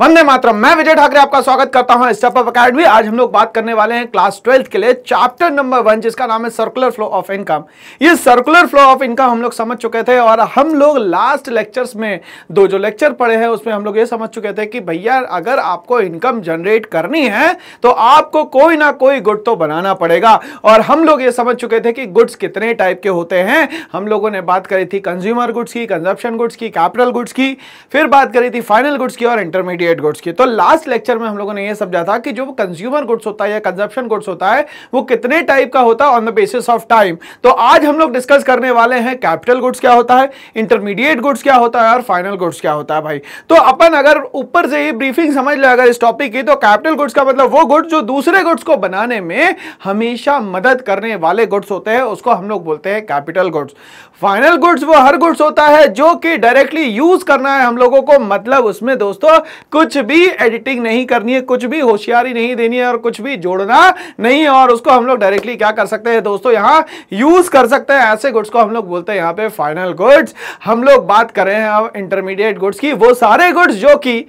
वंदे मातरम मैं विजय ठाकरे आपका स्वागत करता हूं स्टेप अप अकेडमी आज हम लोग बात करने वाले हैं क्लास ट्वेल्थ के लिए चैप्टर नंबर वन जिसका नाम है सर्कुलर फ्लो ऑफ इनकम ये सर्कुलर फ्लो ऑफ इनकम हम लोग समझ चुके थे और हम लोग लास्ट लेक्चर्स में दो जो लेक्चर पढ़े हैं उसमें हम लोग ये समझ चुके थे कि भैया अगर आपको इनकम जनरेट करनी है तो आपको कोई ना कोई गुड तो बनाना पड़ेगा और हम लोग ये समझ चुके थे कि गुड्स कितने टाइप के होते हैं हम लोगों ने बात करी थी कंज्यूमर गुड्स की कंजप्शन गुड्स की कैपिटल गुड्स की फिर बात करी थी फाइनल गुड्स की और इंटरमीडिएट क्रिएट गुड्स की तो लास्ट लेक्चर में हम लोगों ने यह समझा था कि जो कंज्यूमर गुड्स होता है या कंजप्शन गुड्स होता है वो कितने टाइप का होता है on the basis of time तो आज हम लोग डिस्कस करने वाले हैं कैपिटल गुड्स क्या होता है इंटरमीडिएट गुड्स क्या होता है और फाइनल गुड्स क्या होता है भाई तो अपन अगर ऊपर से ये ब्रीफिंग समझ ले अगर इस टॉपिक की तो कैपिटल गुड्स का मतलब वो गुड्स जो दूसरे गुड्स को बनाने में हमेशा मदद करने वाले गुड्स होते हैं उसको हम लोग बोलते हैं कैपिटल गुड्स फाइनल गुड्स वो हर गुड्स होता है जो कि डायरेक्टली यूज करना है हम लोगों को मतलब उसमें दोस्तों कुछ भी एडिटिंग नहीं करनी है कुछ भी होशियारी नहीं देनी है और कुछ भी जोड़ना नहीं है और उसको हम लोग डायरेक्टली क्या कर सकते हैं दोस्तों यहां यूज कर सकते हैं ऐसे गुड्स को हम लोग बोलते हैं यहां पे फाइनल गुड्स हम लोग बात कर रहे हैं अब इंटरमीडिएट गुड्स की वो सारे गुड्स जो कि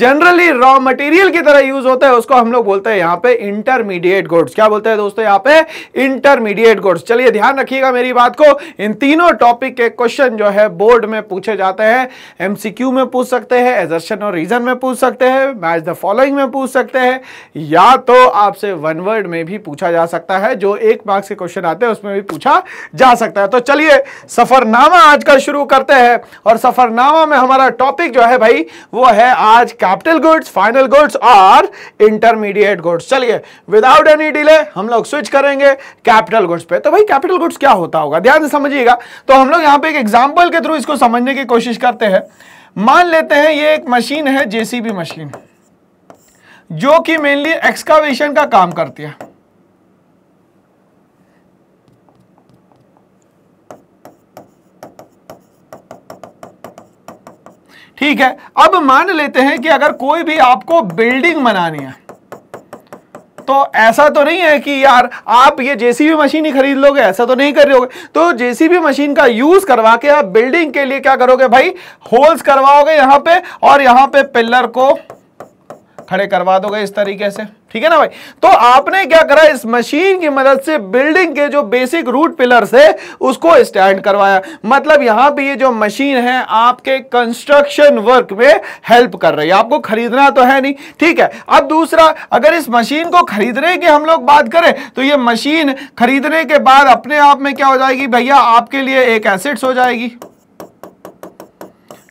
जनरली रॉ मटेरियल की तरह यूज होता है उसको हम लोग बोलते हैं यहाँ पे इंटरमीडिएट गुड्स क्या बोलते हैं दोस्तों यहाँ पे इंटरमीडिएट गुड्स चलिए ध्यान रखिएगा मेरी बात को इन तीनों टॉपिक के क्वेश्चन जो है बोर्ड में पूछे जाते हैं एमसीक्यू में पूछ सकते हैं एजर्शन और रीजन में पूछ सकते हैं मैच द फॉलोइंग में पूछ सकते हैं या तो आपसे वन वर्ड में भी पूछा जा सकता है जो एक मार्क्स के क्वेश्चन आते हैं उसमें भी पूछा जा सकता है तो चलिए सफरनामा आज का शुरू करते हैं और सफरनामा में हमारा टॉपिक जो है भाई वो है आज कैपिटल गुड्स फाइनल गुड्स और इंटरमीडिएट गुड्स चलिए विदाउट एनी डिले हम लोग स्विच करेंगे कैपिटल गुड्स पे तो भाई कैपिटल गुड्स क्या होता होगा ध्यान से समझिएगा तो हम लोग यहाँ पे एक एग्जाम्पल के थ्रू इसको समझने की कोशिश करते हैं मान लेते हैं ये एक मशीन है जेसीबी मशीन जो कि मेनली एक्सकावेशन का काम करती है ठीक है अब मान लेते हैं कि अगर कोई भी आपको बिल्डिंग बनानी है तो ऐसा तो नहीं है कि यार आप ये जेसीबी मशीन ही खरीद लोगे ऐसा तो नहीं कर रहे होगे तो जेसीबी मशीन का यूज करवा के आप बिल्डिंग के लिए क्या करोगे भाई होल्स करवाओगे यहां पे और यहां पे पिलर को खड़े करवा दोगे इस तरीके से ठीक है ना भाई तो आपने क्या करा इस मशीन की मदद से बिल्डिंग के जो बेसिक रूट पिलर्स है उसको स्टैंड करवाया मतलब यहां पे ये जो मशीन है आपके कंस्ट्रक्शन वर्क में हेल्प कर रही है आपको खरीदना तो है नहीं ठीक है अब दूसरा अगर इस मशीन को खरीदने की हम लोग बात करें तो ये मशीन खरीदने के बाद अपने आप में क्या हो जाएगी भैया आपके लिए एक एसिड्स हो जाएगी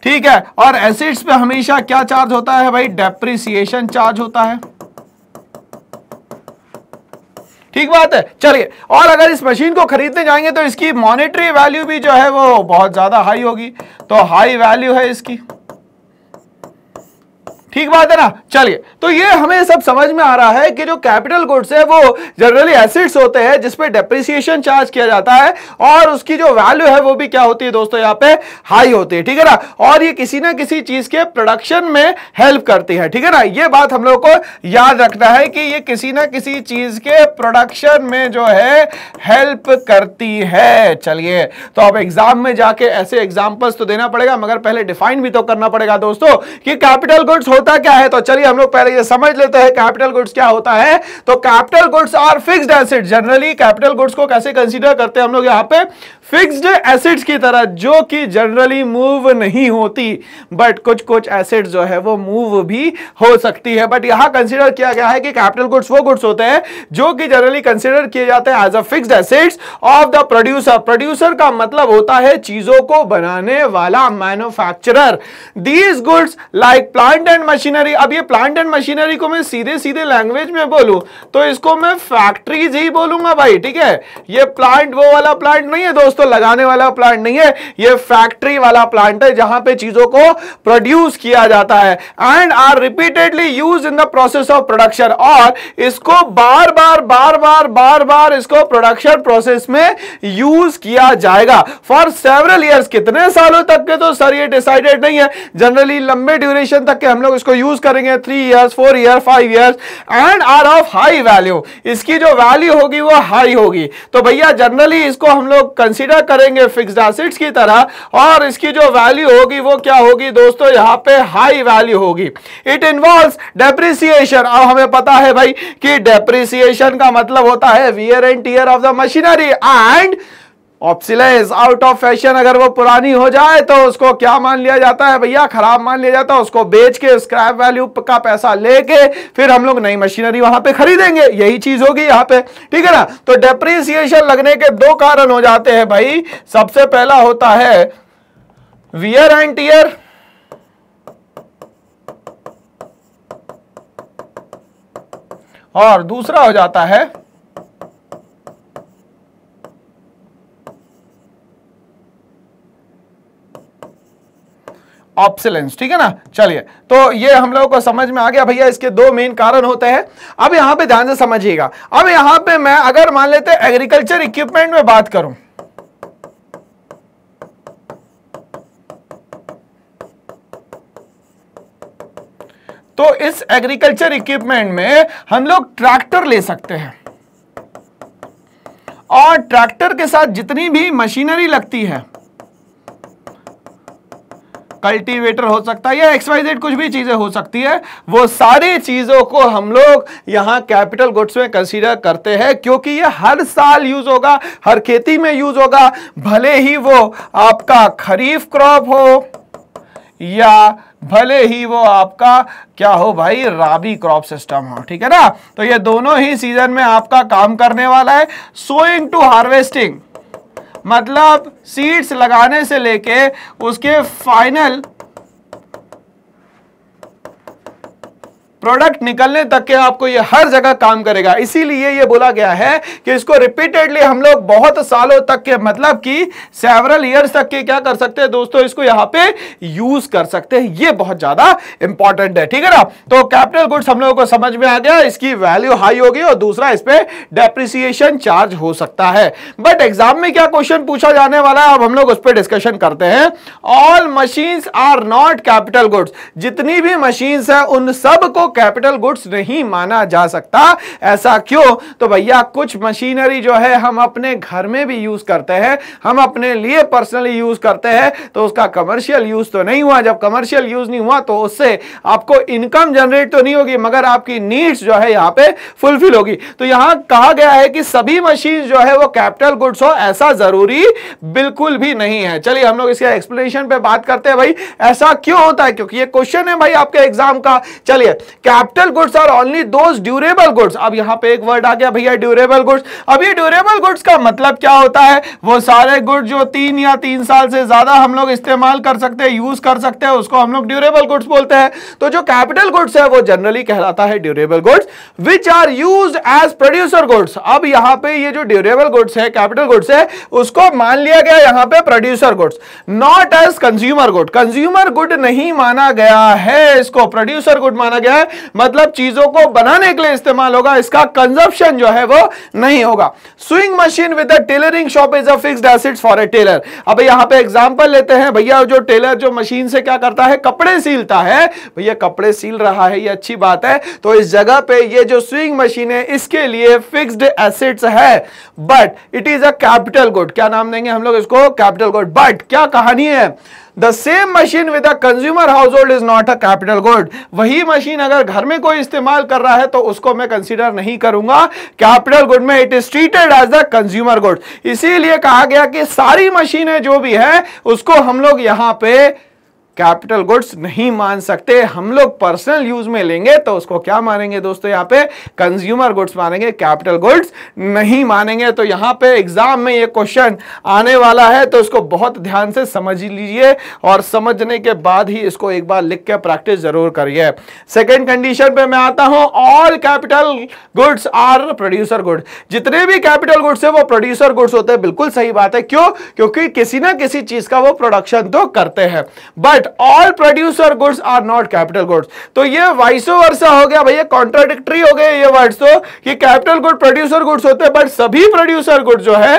ठीक है और एसिड्स पे हमेशा क्या चार्ज होता है भाई डेप्रिसिएशन चार्ज होता है ठीक बात है चलिए और अगर इस मशीन को खरीदने जाएंगे तो इसकी मॉनेटरी वैल्यू भी जो है वो बहुत ज़्यादा हाई होगी तो हाई वैल्यू है इसकी ठीक बात है ना चलिए तो ये हमें सब समझ में आ रहा है कि जो कैपिटल गुड्स है वो जनरली एसिड्स होते हैं जिसपे डेप्रिसिएशन चार्ज किया जाता है और उसकी जो वैल्यू है वो भी क्या होती है दोस्तों यहाँ पे हाई होती है ठीक है ना और ये किसी ना किसी चीज के प्रोडक्शन में हेल्प करती है ठीक है ना ये बात हम लोग को याद रखना है कि ये किसी ना किसी चीज के प्रोडक्शन में जो है हेल्प करती है चलिए तो अब एग्जाम में जाके ऐसे एग्जाम्पल्स तो देना पड़ेगा मगर पहले डिफाइन भी तो करना पड़ेगा दोस्तों कि कैपिटल गुड्स होता क्या है तो चलिए जनरली हम लोग पहले ये समझ लेते हैं कैपिटल गुड्स क्या होता है तो capital goods are fixed asset generally capital goods को कैसे कंसीडर करते हैं हम लोग यहाँ पे फिक्स्ड एसेट्स की तरह जो कि जनरली मूव नहीं होती बट कुछ कुछ एसेट जो है वो मूव भी हो सकती है बट यहाँ कंसिडर किया गया है कि कैपिटल गुड्स वो गुड्स होते हैं जो कि जनरली कंसिडर किए जाते हैं as a fixed assets of the producer producer का मतलब होता है चीजों को बनाने वाला manufacturer these goods like plant and machinery अब ये प्लांट एंड मशीनरी को मैं सीधे सीधे लैंग्वेज में बोलूं तो इसको मैं फैक्ट्रीज ही बोलूंगा भाई ठीक है ये प्लांट वो वाला प्लांट नहीं है दोस्तों लगाने वाला प्लांट नहीं है ये फैक्ट्री वाला प्लांट है जहां पे चीजों को प्रोड्यूस किया जाता है and are repeatedly use in the process of production और इसको बार बार बार बार बार बार इसको प्रोडक्शन प्रोसेस में यूज किया जाएगा फॉर सेवरल ईयर्स कितने सालों तक के तो सर ये डिसाइडेड नहीं है जनरली लंबे ड्यूरेशन तक के हम लोग इसको यूज करेंगे three years four year five years and are of high value इसकी जो वैल्यू होगी वो हाई होगी तो भैया जनरली इसको हम लोग कंसिडर करेंगे फिक्स एसिड्स की तरह और इसकी जो वैल्यू होगी वो क्या होगी दोस्तों यहाँ पे हाई वैल्यू होगी इट इन्वॉल्व डेप्रिसिएशन अब हमें पता है भाई कि डेप्रिसिएशन का मतलब होता है wear and tear of the machinery and obsolescence out of fashion अगर वो पुरानी हो जाए तो उसको क्या मान लिया जाता है भैया खराब मान लिया जाता है उसको बेच के स्क्रैप वैल्यू का पैसा लेके फिर हम लोग नई मशीनरी वहां पे खरीदेंगे यही चीज होगी यहाँ पे ठीक है ना तो डेप्रिसिएशन लगने के दो कारण हो जाते हैं भाई सबसे पहला होता है वियर एंड टीयर और दूसरा हो जाता है ऑप्सिलेंस ठीक है ना चलिए तो ये हम लोगों को समझ में आ गया भैया इसके दो मेन कारण होते हैं अब यहां पे ध्यान से समझिएगा अब यहां पे मैं अगर मान लेते एग्रीकल्चर इक्विपमेंट में बात करूं तो इस एग्रीकल्चर इक्विपमेंट में हम लोग ट्रैक्टर ले सकते हैं और ट्रैक्टर के साथ जितनी भी मशीनरी लगती है कल्टीवेटर हो सकता है या एक्सवाइजेड कुछ भी चीज़ें हो सकती है वो सारी चीज़ों को हम लोग यहाँ कैपिटल गुड्स में कंसीडर करते हैं क्योंकि ये हर साल यूज होगा हर खेती में यूज होगा भले ही वो आपका खरीफ क्रॉप हो या भले ही वो आपका क्या हो भाई राबी क्रॉप सिस्टम हो ठीक है ना तो ये दोनों ही सीजन में आपका काम करने वाला है सोइंग टू हार्वेस्टिंग मतलब सीड्स लगाने से लेके उसके फाइनल प्रोडक्ट निकलने तक के आपको ये हर जगह काम करेगा इसीलिए ये बोला गया है कि इसको रिपीटेडली हम लोग बहुत सालों तक के मतलब कि सेवरल ईयर्स तक के क्या कर सकते हैं दोस्तों इसको यहाँ पे यूज कर सकते हैं ये बहुत ज्यादा इंपॉर्टेंट है ठीक है ना तो कैपिटल गुड्स हम लोगों को समझ में आ गया इसकी वैल्यू हाई होगी और दूसरा इस पर डेप्रिसिएशन चार्ज हो सकता है बट एग्जाम में क्या क्वेश्चन पूछा जाने वाला है अब हम लोग उस पर डिस्कशन करते हैं all machines are not capital goods जितनी भी मशीन्स है उन सब को कैपिटल गुड्स नहीं माना जा सकता ऐसा क्यों तो भैया कुछ मशीनरी जो है हम अपने घर में भी यूज करते हैं हम अपने लिए पर्सनली यूज करते हैं तो उसका कमर्शियल यूज तो नहीं हुआ जब कमर्शियल यूज नहीं हुआ तो उससे आपको इनकम जनरेट तो नहीं होगी मगर आपकी नीड्स जो है यहाँ पे फुलफिल होगी तो यहाँ कहा गया है कि सभी मशीन जो है वो कैपिटल गुड्स हो ऐसा जरूरी बिल्कुल भी नहीं है चलिए हम लोग इसके एक्सप्लेनेशन पे बात करते हैं भाई ऐसा क्यों होता है क्योंकि ये क्वेश्चन है भाई आपके एग्जाम का चलिए capital goods are only those durable goods अब यहाँ पे एक वर्ड आ गया भैया ड्यूरेबल गुड्स अब ये ड्यूरेबल गुड्स का मतलब क्या होता है वो सारे गुड्स जो तीन या तीन साल से ज्यादा हम लोग इस्तेमाल कर सकते हैं यूज कर सकते हैं उसको हम लोग ड्यूरेबल गुड्स बोलते हैं तो जो कैपिटल गुड्स है वो जनरली कहलाता है durable goods which are use as producer goods अब यहाँ पे ये जो ड्यूरेबल गुड्स है कैपिटल गुड्स है उसको मान लिया गया यहाँ पे producer goods not as consumer good consumer good नहीं माना गया है इसको प्रोड्यूसर गुड माना गया है मतलब चीजों को बनाने के लिए इस्तेमाल होगा इसका कंजप्शन जो है वो नहीं होगा sewing machine with tailoring shop is a fix asset for a tailor अब यहां पे एग्जाम्पल लेते हैं भैया जो टेलर जो मशीन से क्या करता है कपड़े सीलता है भैया कपड़े सील रहा है ये अच्छी बात है तो इस जगह पे ये जो स्विंग मशीन है इसके लिए फिक्स्ड एसेट्स है but it is a capital good क्या नाम देंगे हम लोग इसको कैपिटल गुड बट क्या कहानी है the same machine with a consumer household is not a capital good वही मशीन अगर घर में कोई इस्तेमाल कर रहा है तो उसको मैं कंसिडर नहीं करूंगा कैपिटल गुड में it is treated as the consumer good इसीलिए कहा गया कि सारी मशीनें जो भी है उसको हम लोग यहां पर कैपिटल गुड्स नहीं मान सकते हम लोग पर्सनल यूज में लेंगे तो उसको क्या मानेंगे दोस्तों यहाँ पे कंज्यूमर गुड्स मानेंगे कैपिटल गुड्स नहीं मानेंगे तो यहाँ पे एग्जाम में ये क्वेश्चन आने वाला है तो इसको बहुत ध्यान से समझ लीजिए और समझने के बाद ही इसको एक बार लिख के प्रैक्टिस जरूर करिए सेकेंड कंडीशन पे मैं आता हूं all capital goods are producer good जितने भी कैपिटल गुड्स है वो प्रोड्यूसर गुड्स होते हैं बिल्कुल सही बात है क्यों क्योंकि किसी ना किसी चीज का वो प्रोडक्शन तो करते हैं but all producer goods are not capital goods तो ये वाइसो वर्षा हो गया भैया कॉन्ट्राडिक्ट्री हो गए ये वर्ड्स तो कि कैपिटल गुड प्रोड्यूसर गुड्स होते हैं बट सभी प्रोड्यूसर गुड जो है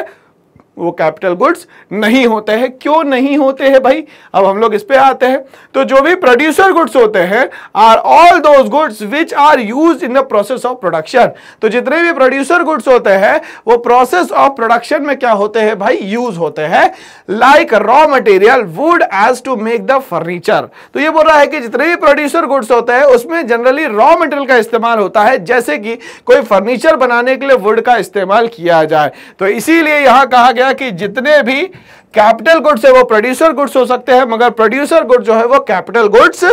वो कैपिटल गुड्स नहीं होते हैं क्यों नहीं होते हैं भाई अब हम लोग इस पे आते हैं तो जो भी प्रोड्यूसर गुड्स होते हैं are all those goods which are use in the process of production तो जितने भी प्रोड्यूसर गुड्स होते हैं वो प्रोसेस ऑफ प्रोडक्शन में क्या होते हैं भाई यूज होते हैं like raw material wood as to make the furniture तो ये बोल रहा है कि जितने भी प्रोड्यूसर गुड्स होते हैं उसमें जनरली रॉ मटेरियल का इस्तेमाल होता है जैसे कि कोई फर्नीचर बनाने के लिए वुड का इस्तेमाल किया जाए तो इसीलिए यहां कहा गया गया कि जितने भी कैपिटल गुड्स है वो प्रोड्यूसर गुड्स हो सकते हैं मगर प्रोड्यूसर गुड्स जो है वो कैपिटल गुड्स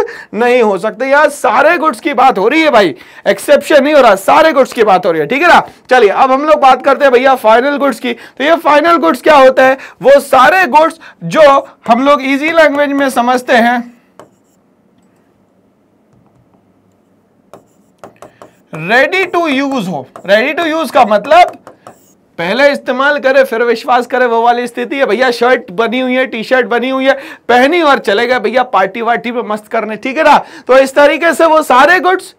नहीं हो सकते यार सारे गुड्स की बात हो रही है भाई एक्सेप्शन नहीं हो रहा सारे गुड्स की बात हो रही है ठीक है ना चलिए अब हम लोग बात करते हैं भैया फाइनल गुड्स की तो ये फाइनल गुड्स क्या होता है वो सारे गुड्स जो हम लोग इजी लैंग्वेज में समझते हैं रेडी टू यूज हो रेडी टू यूज का मतलब पहले इस्तेमाल करे फिर विश्वास करे वो वाली स्थिति है भैया शर्ट बनी हुई है टी शर्ट बनी हुई है पहनी और चले गए भैया पार्टी वार्टी पे मस्त करने ठीक है ना तो इस तरीके से वो सारे गुड्स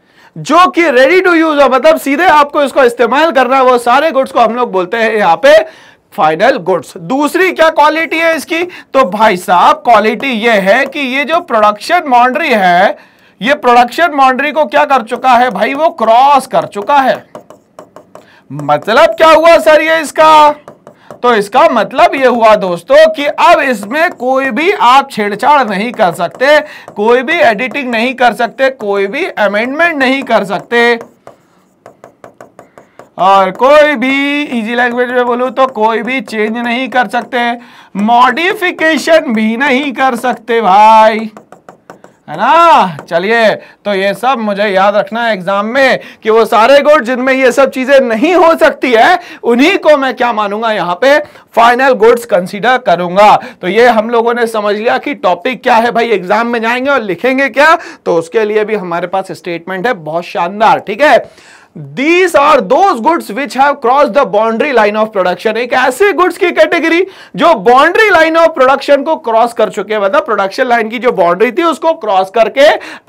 जो कि रेडी टू यूज मतलब सीधे आपको इसको इस्तेमाल करना है वो सारे गुड्स को हम लोग बोलते हैं यहाँ पे फाइनल गुड्स दूसरी क्या क्वालिटी है इसकी तो भाई साहब क्वालिटी ये है कि ये जो प्रोडक्शन बाउंड्री है ये प्रोडक्शन बाउंड्री को क्या कर चुका है भाई वो क्रॉस कर चुका है मतलब क्या हुआ सर ये इसका तो इसका मतलब ये हुआ दोस्तों कि अब इसमें कोई भी आप छेड़छाड़ नहीं कर सकते कोई भी एडिटिंग नहीं कर सकते कोई भी अमेंडमेंट नहीं कर सकते और कोई भी इजी लैंग्वेज में बोलूं तो कोई भी चेंज नहीं कर सकते मॉडिफिकेशन भी नहीं कर सकते भाई है ना चलिए तो ये सब मुझे याद रखना है एग्जाम में कि वो सारे गुड़ जिनमें ये सब चीजें नहीं हो सकती है उन्हीं को मैं क्या मानूंगा यहाँ पे फाइनल गुड्स कंसीडर करूंगा तो ये हम लोगों ने समझ लिया कि टॉपिक क्या है भाई एग्जाम में जाएंगे और लिखेंगे क्या तो उसके लिए भी हमारे पास स्टेटमेंट है बहुत शानदार ठीक है these are those goods which have cross the boundary line of production एक ऐसे गुड्स की कैटेगरी जो बाउंड्री लाइन ऑफ प्रोडक्शन को क्रॉस कर चुके हैं मतलब प्रोडक्शन लाइन की जो बाउंड्री थी उसको क्रॉस करके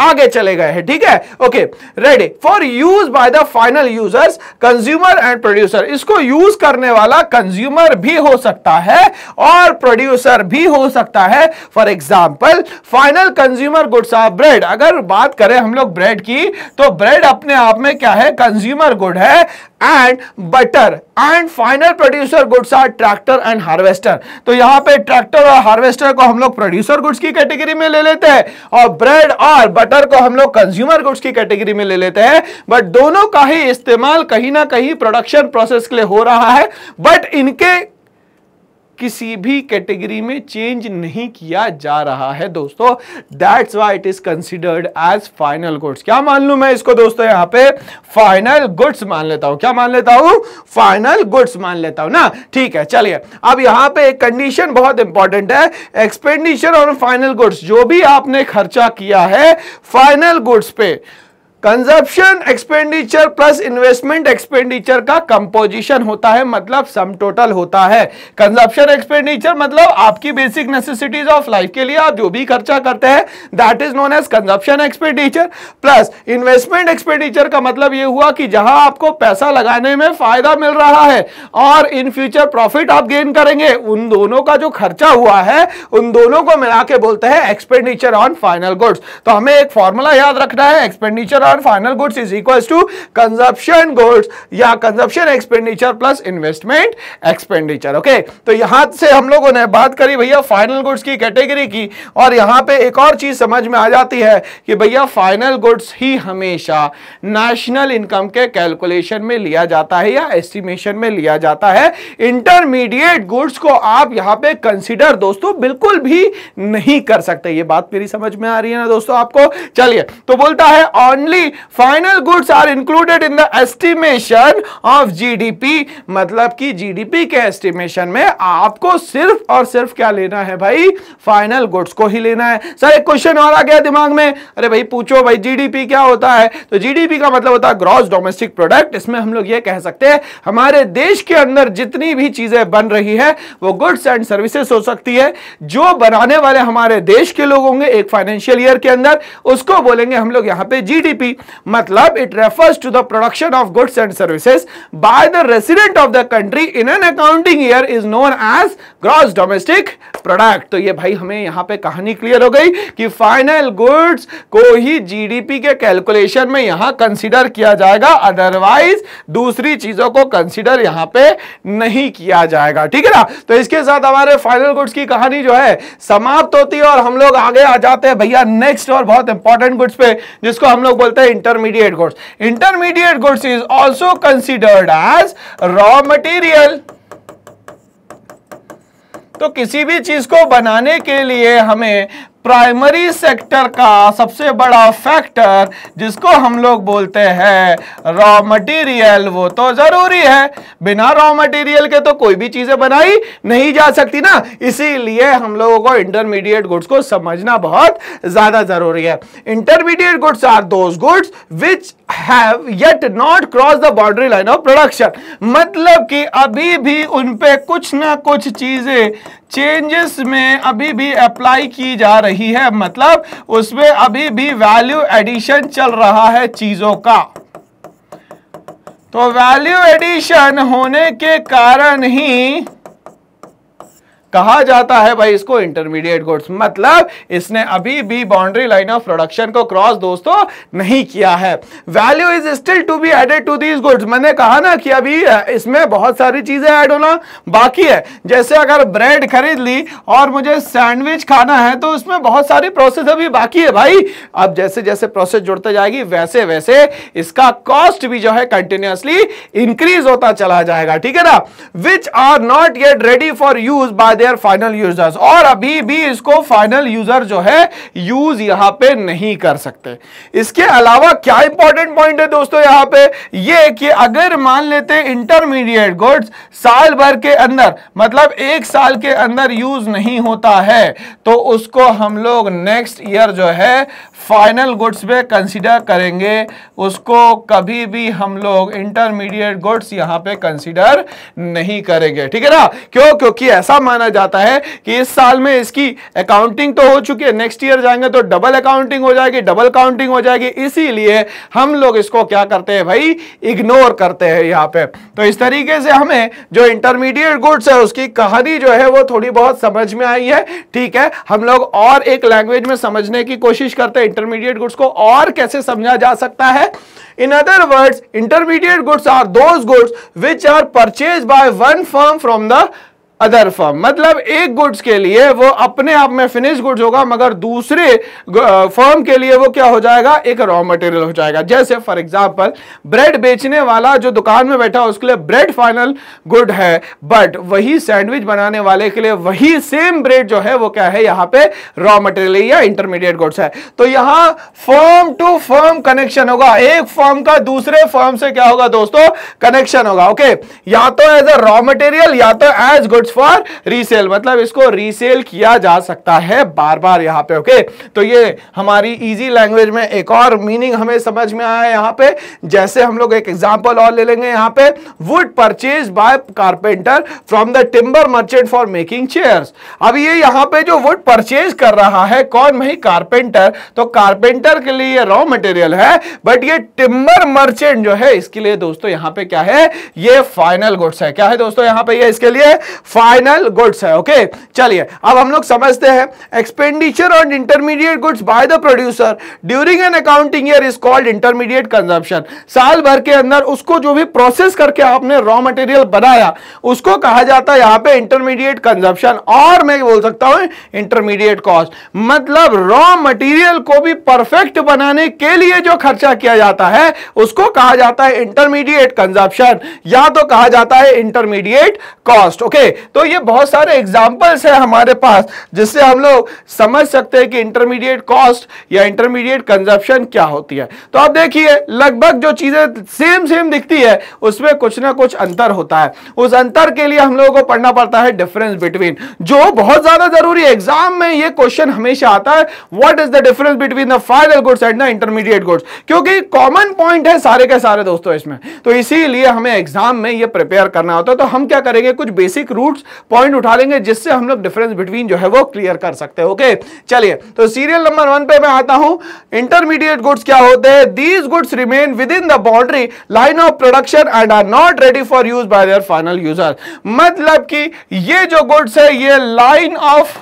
आगे चले गए हैं ठीक है okay ready for use by the final users consumer and producer इसको यूज करने वाला कंज्यूमर भी हो सकता है और प्रोड्यूसर भी हो सकता है for example final consumer goods of bread अगर बात करें हम लोग ब्रेड की तो ब्रेड अपने आप में क्या है कंज्यूमर गुड है and butter and final producer goods are tractor and harvester तो यहां पे ट्रैक्टर और हार्वेस्टर को हम लोग प्रोड्यूसर गुड्स की कैटेगरी में ले लेते हैं और ब्रेड और बटर को हम लोग कंज्यूमर गुड्स की कैटेगरी में ले लेते हैं बट दोनों का ही इस्तेमाल कहीं ना कहीं प्रोडक्शन प्रोसेस के लिए हो रहा है बट इनके किसी भी कैटेगरी में चेंज नहीं किया जा रहा है दोस्तों that's why it is considered as final goods क्या मान लू मैं इसको दोस्तों यहां पे फाइनल गुड्स मान लेता हूं क्या मान लेता हूं फाइनल गुड्स मान लेता हूं ना ठीक है चलिए अब यहां पे एक कंडीशन बहुत इंपॉर्टेंट है एक्सपेंडिचर ऑन फाइनल गुड्स जो भी आपने खर्चा किया है फाइनल गुड्स पे consumption expenditure plus investment expenditure का कंपोजिशन होता है मतलब सम टोटल होता है कंजप्शन एक्सपेंडिचर मतलब आपकी बेसिक नेसेसिटीज ऑफ लाइफ के लिए आप जो भी खर्चा करते हैं that is known as consumption expenditure plus investment expenditure का मतलब ये हुआ कि जहां आपको पैसा लगाने में फायदा मिल रहा है और इन फ्यूचर प्रॉफिट आप गेन करेंगे उन दोनों का जो खर्चा हुआ है उन दोनों को मिला के बोलते हैं एक्सपेंडिचर ऑन फाइनल गुड्स तो हमें एक फॉर्मूला याद रखना है expenditure on final goods is equals to consumption goods या consumption expenditure plus investment expenditure okay okay? तो यहां से हम लोगों ने बात करी भैया फाइनल गुड्स की कैटेगरी की और यहां पे एक और चीज समझ में आ जाती है कि भैया फाइनल गुड्स ही हमेशा नेशनल इनकम के कैलकुलेशन में लिया जाता है या एस्टिमेशन में लिया जाता है इंटरमीडिएट गुड्स को आप यहां पे कंसिडर दोस्तों बिल्कुल भी नहीं कर सकते ये बात मेरी समझ में आ रही है ना दोस्तों आपको चलिए तो बोलता है only GDP final goods are included in the estimation of GDP मतलब कि जीडीपी के एस्टिमेशन में आपको सिर्फ और सिर्फ क्या लेना है भाई फाइनल गुड्स को ही लेना है सर एक क्वेश्चन और आ गया दिमाग में अरे भाई पूछो भाई जीडीपी क्या होता है तो जीडीपी का मतलब होता है ग्रॉस डोमेस्टिक प्रोडक्ट इसमें हम लोग ये कह सकते हैं हमारे देश के अंदर जितनी भी चीजें बन रही है वो गुड्स एंड सर्विसेस हो सकती है जो बनाने वाले हमारे देश के लोग होंगे एक फाइनेंशियल ईयर के अंदर उसको बोलेंगे हम लोग यहां पे जीडीपी कंट्री मतलब it refers to the production of goods and services by the resident of the country in an accounting year is known as gross domestic product तो ये भाई हमें यहां पे कहानी क्लियर हो गई कि फाइनल गुड्स को ही जीडीपी के कैलकुलेशन में यहां कंसिडर किया जाएगा अदरवाइज दूसरी चीजों को कंसिडर यहां पे नहीं किया जाएगा ठीक है ना तो इसके साथ हमारे फाइनल गुड्स की कहानी जो है समाप्त होती है और हम लोग आगे आ जाते हैं भैया नेक्स्ट और बहुत इंपॉर्टेंट गुड्स पे जिसको हम लोग बोलते हैं intermediate goods. Intermediate goods is also considered as raw material. तो किसी भी चीज को बनाने के लिए हमें प्राइमरी सेक्टर का सबसे बड़ा फैक्टर जिसको हम लोग बोलते हैं रॉ मटेरियल वो तो जरूरी है बिना रॉ मटेरियल के तो कोई भी चीजें बनाई नहीं जा सकती ना इसीलिए हम लोगों को इंटरमीडिएट गुड्स को समझना बहुत ज्यादा जरूरी है intermediate goods are those goods which have yet not cross the boundary line of production मतलब कि अभी भी उन पे कुछ ना कुछ चीज़ें चेंजेस में अभी भी अप्लाई की जा रही है मतलब उसमें अभी भी वैल्यू एडिशन चल रहा है चीज़ों का तो वैल्यू एडिशन होने के कारण ही कहा जाता है भाई इसको इंटरमीडिएट गुड्स मतलब इसने अभी भी बाउंड्री लाइन ऑफ प्रोडक्शन को क्रॉस दोस्तों नहीं किया है value is still to be added to these goods मैंने कहा ना कि अभी इसमें बहुत सारी चीजें ऐड होना बाकी है जैसे अगर ब्रेड खरीद ली और मुझे सैंडविच खाना है तो उसमें बहुत सारी प्रोसेस अभी बाकी है भाई अब जैसे जैसे प्रोसेस जुड़ते जाएगी वैसे वैसे इसका कॉस्ट भी जो है कंटिन्यूसली इंक्रीज होता चला जाएगा ठीक है ना which are not get ready for use by their final users और अभी भी इसको फाइनल यूजर जो है यूज यहां पे नहीं कर सकते इसके अलावा क्या इंपॉर्टेंट पॉइंट है दोस्तों यहां पे ये कि अगर मान लेते इंटरमीडिएट गुड्स साल भर के अंदर मतलब एक साल के अंदर यूज नहीं होता है तो उसको हम लोग नेक्स्ट ईयर जो है फाइनल गुड्स में कंसिडर करेंगे उसको कभी भी हम लोग इंटरमीडिएट गुड्स यहां पे कंसिडर नहीं करेंगे ठीक है ना क्यों क्योंकि ऐसा माना किया जाता है कि इस साल में इसकी अकाउंटिंग तो हो चुकी है नेक्स्ट ईयर जाएंगे तो डबल अकाउंटिंग हो जाएगी डबल काउंटिंग हो जाएगी इसीलिए हम लोग इसको क्या करते हैं भाई इग्नोर करते हैं यहाँ पे तो इस तरीके से हमें जो इंटरमीडिएट गुड्स है उसकी कहानी जो है वो थोड़ी बहुत समझ में आई है ठीक है हम लोग और एक लैंग्वेज में समझने की कोशिश करते हैं इंटरमीडिएट गुड्स को और कैसे समझा जा सकता है in other words intermediate goods are those goods which are purchase by one firm from the other firm मतलब एक गुड्स के लिए वो अपने आप में फिनिश गुड्स होगा मगर दूसरे फर्म uh, के लिए वो क्या हो जाएगा एक रॉ मटेरियल हो जाएगा जैसे फॉर एग्जाम्पल ब्रेड बेचने वाला जो दुकान में बैठा उसके लिए ब्रेड फाइनल गुड है बट वही सैंडविच बनाने वाले के लिए वही सेम ब्रेड जो है वो क्या है यहाँ पे रॉ मटेरियल या इंटरमीडिएट गुड्स है तो यहाँ फर्म टू फर्म कनेक्शन होगा एक फर्म का दूसरे फर्म से क्या होगा दोस्तों कनेक्शन होगा ओके या तो एज अ रॉ मटेरियल या तो एज गुड्स फॉर रीसेल मतलब इसको रीसेल किया जा सकता है बार बार यहाँ पे ओके तो ये हमारी इजी लैंग्वेज में एक और मीनिंग हमें समझ में आया यहाँ पे जैसे हम लोग एक एग्जाम्पल और ले लेंगे यहाँ पे wood purchase by carpenter from the timber merchant for making chair अब ये यहाँ पे जो वुड परचेज कर रहा है कौन भाई कारपेंटर तो कारपेंटर के लिए रॉ मटेरियल है बट ये टिम्बर मर्चेंट जो है इसके लिए दोस्तों यहाँ पे क्या है ये फाइनल गुड्स है क्या है दोस्तों यहाँ पे ये इसके लिए फाइनल गुड्स है ओके चलिए अब हम लोग समझते हैं expenditure on intermediate goods by the producer during an accounting year is called intermediate consumption साल भर के अंदर उसको जो भी प्रोसेस करके आपने रॉ मटेरियल बनाया उसको कहा जाता है यहां पे इंटरमीडिएट कंजम्पशन और मैं बोल सकता हूं इंटरमीडिएट कॉस्ट मतलब रॉ मटेरियल को भी परफेक्ट बनाने के लिए जो खर्चा किया जाता है उसको कहा जाता है इंटरमीडिएट कंजम्पशन या तो कहा जाता है इंटरमीडिएट कॉस्ट ओके तो ये बहुत सारे एग्जाम्पल्स हैं हमारे पास जिससे हम लोग समझ सकते हैं कि इंटरमीडिएट कॉस्ट या इंटरमीडिएट कंजप्शन क्या होती है तो आप देखिए लगभग जो चीज़ें सेम सेम दिखती है उसमें कुछ ना कुछ अंतर होता है उस अंतर के लिए हम लोगों को पढ़ना पड़ता है डिफरेंस बिटवीन जो बहुत ज़्यादा ज़रूरी है एग्जाम में ये क्वेश्चन हमेशा आता है what is the difference between the final goods and the intermediate goods क्योंकि कॉमन पॉइंट है सारे के सारे दोस्तों इसमें तो इसीलिए हमें एग्जाम में ये प्रिपेयर करना होता है तो हम क्या करेंगे कुछ बेसिक रूट कुछ पॉइंट उठा लेंगे जिससे हम लोग डिफरेंस बिटवीन जो है वो क्लियर कर सकते हैं ओके चलिए तो सीरियल नंबर वन पे मैं आता हूं इंटरमीडिएट गुड्स क्या होते हैं these goods remain within the boundary line of production and are not ready for use by their final user मतलब कि ये जो गुड्स है ये लाइन ऑफ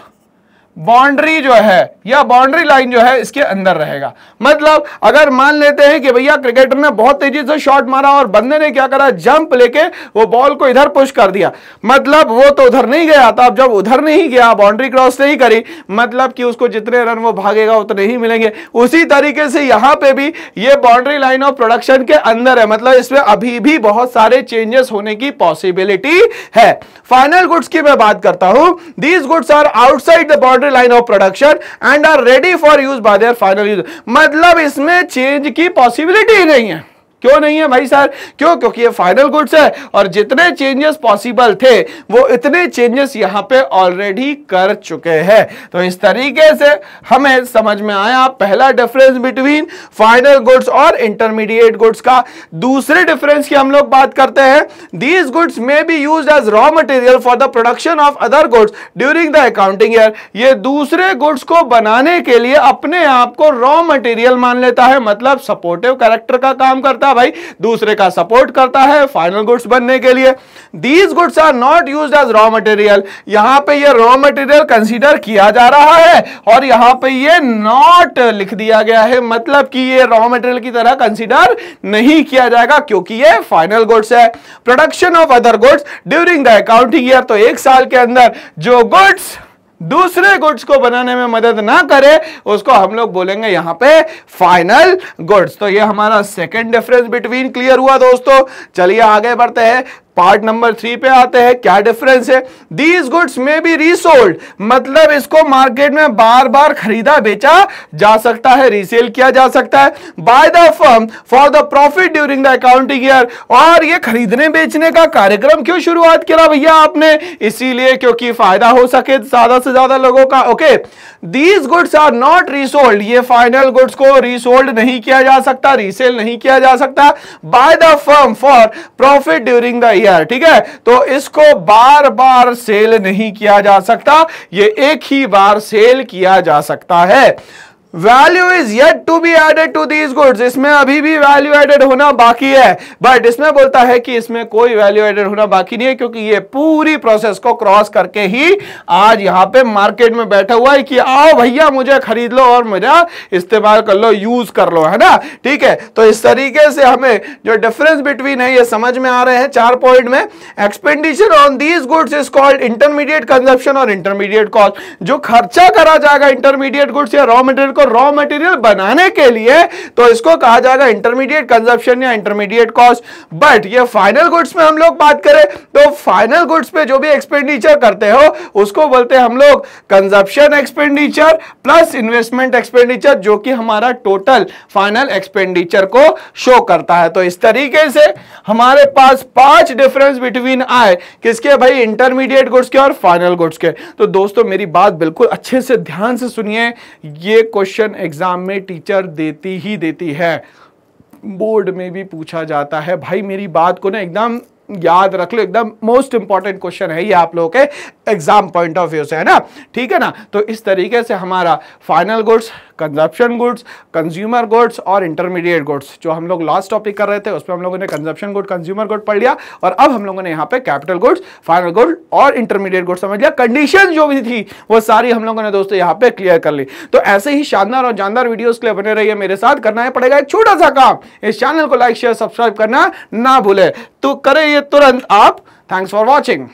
बाउंड्री जो है या बाउंड्री लाइन जो है इसके अंदर रहेगा मतलब अगर मान लेते हैं कि भैया क्रिकेटर ने बहुत तेजी से शॉट मारा और बंदे ने क्या करा जंप लेके वो बॉल को इधर पुश कर दिया मतलब वो तो उधर नहीं गया था अब जब उधर नहीं गया बाउंड्री क्रॉस नहीं करी मतलब कि उसको जितने रन वो भागेगा उतने ही मिलेंगे उसी तरीके से यहां पर भी ये बाउंड्री लाइन ऑफ प्रोडक्शन के अंदर है मतलब इसमें अभी भी बहुत सारे चेंजेस होने की पॉसिबिलिटी है फाइनल गुड्स की मैं बात करता हूं these goods are outside the boundary every line of production and are ready for use by their final use मतलब इसमें चेंज की पॉसिबिलिटी ही नहीं है क्यों नहीं है भाई साहब क्यों क्योंकि ये फाइनल गुड्स है और जितने चेंजेस पॉसिबल थे वो इतने चेंजेस यहां पे ऑलरेडी कर चुके हैं तो इस तरीके से हमें समझ में आया पहला डिफरेंस बिटवीन फाइनल गुड्स और इंटरमीडिएट गुड्स का दूसरे डिफरेंस की हम लोग बात करते हैं these goods may be use as raw material for the production of other goods during the accounting year ये दूसरे गुड्स को बनाने के लिए अपने आप को रॉ मटेरियल मान लेता है मतलब सपोर्टिव कैरेक्टर का काम करता है करता भाई दूसरे का सपोर्ट करता है फाइनल गुड्स बनने के लिए these goods are not use as raw material यहां पे ये रॉ मटेरियल कंसीडर किया जा रहा है और यहां पे ये नॉट लिख दिया गया है मतलब कि ये रॉ मटेरियल की तरह कंसीडर नहीं किया जाएगा क्योंकि ये फाइनल गुड्स है production of other goods during the accounting year तो एक साल के अंदर जो गुड्स दूसरे गुड्स को बनाने में मदद ना करे उसको हम लोग बोलेंगे यहां पे फाइनल गुड्स तो ये हमारा सेकेंड डिफरेंस बिटवीन क्लियर हुआ दोस्तों चलिए आगे बढ़ते हैं पार्ट नंबर थ्री पे आते हैं क्या डिफरेंस है दीज गुड्स में भी रीसोल्ड मतलब इसको मार्केट में बार बार खरीदा बेचा जा सकता है रीसेल किया जा सकता है by the firm for the profit during the accounting year और ये खरीदने बेचने का कार्यक्रम क्यों शुरुआत किया भैया आपने इसीलिए क्योंकि फायदा हो सके ज्यादा से ज्यादा लोगों का okay these goods are not resold ये फाइनल गुड्स को रीसोल्ड नहीं किया जा सकता रीसेल नहीं किया जा सकता by the firm for profit during the year है ठीक है तो इसको बार बार सेल नहीं किया जा सकता ये एक ही बार सेल किया जा सकता है value is yet to be added to these goods इसमें अभी भी वैल्यू एडेड होना बाकी है बट इसमें बोलता है कि इसमें कोई वैल्यू एडेड होना बाकी नहीं है क्योंकि ये पूरी प्रोसेस को क्रॉस करके ही आज यहाँ पे मार्केट में बैठा हुआ है कि आओ भैया मुझे खरीद लो और मेरा इस्तेमाल कर लो यूज कर लो है ना ठीक है तो इस तरीके से हमें जो डिफरेंस बिटवीन है ये समझ में आ रहे हैं चार पॉइंट में expenditure on these goods is called intermediate consumption और इंटरमीडिएट कॉस्ट जो खर्चा करा जाएगा इंटरमीडिएट गुड्स या रॉ मटेरियल को रॉ मटेरियल बनाने के लिए तो इसको कहा जाएगा इंटरमीडिएट कंजप्शन या इंटरमीडिएट कॉस्ट बट ये फाइनल गुड्स में हम लोग बात करें तो फाइनल गुड्स पे जो भी एक्सपेंडिचर करते हो उसको बोलते हैं हम लोग consumption expenditure plus investment expenditure जो कि हमारा टोटल फाइनल एक्सपेंडिचर को शो करता है तो इस तरीके से हमारे पास पांच डिफरेंस बिटवीन आए किसके भाई इंटरमीडिएट गुड्स के और फाइनल गुड्स के तो दोस्तों मेरी बात बिल्कुल अच्छे से ध्यान से सुनिए ये क्वेश्चन क्वेश्चन एग्जाम में टीचर देती ही देती है बोर्ड में भी पूछा जाता है भाई मेरी बात को ना एकदम याद रख लो एकदम मोस्ट इंपॉर्टेंट क्वेश्चन है ये आप लोगों के एग्जाम पॉइंट ऑफ व्यू से है ना ठीक है ना तो इस तरीके से हमारा final goods consumption goods consumer goods और इंटरमीडिएट गुड्स जो हम लोग लास्ट टॉपिक कर रहे थे उसमें हम लोगों ने कंजप्शन गुड कंज्यूमर गुड पढ़ लिया और अब हम लोगों ने यहाँ पे कैपिटल गुड्स फाइनल गुड और इंटरमीडिएट गुड्स समझ लिया कंडीशन जो भी थी वो सारी हम लोगों ने दोस्तों यहाँ पे क्लियर कर ली तो ऐसे ही शानदार और जानदार वीडियोज के लिए बने रहिए मेरे साथ करना है पड़ेगा एक छोटा सा काम इस चैनल को लाइक शेयर सब्सक्राइब करना ना भूले तो करें ये तुरंत आप थैंक्स फॉर वॉचिंग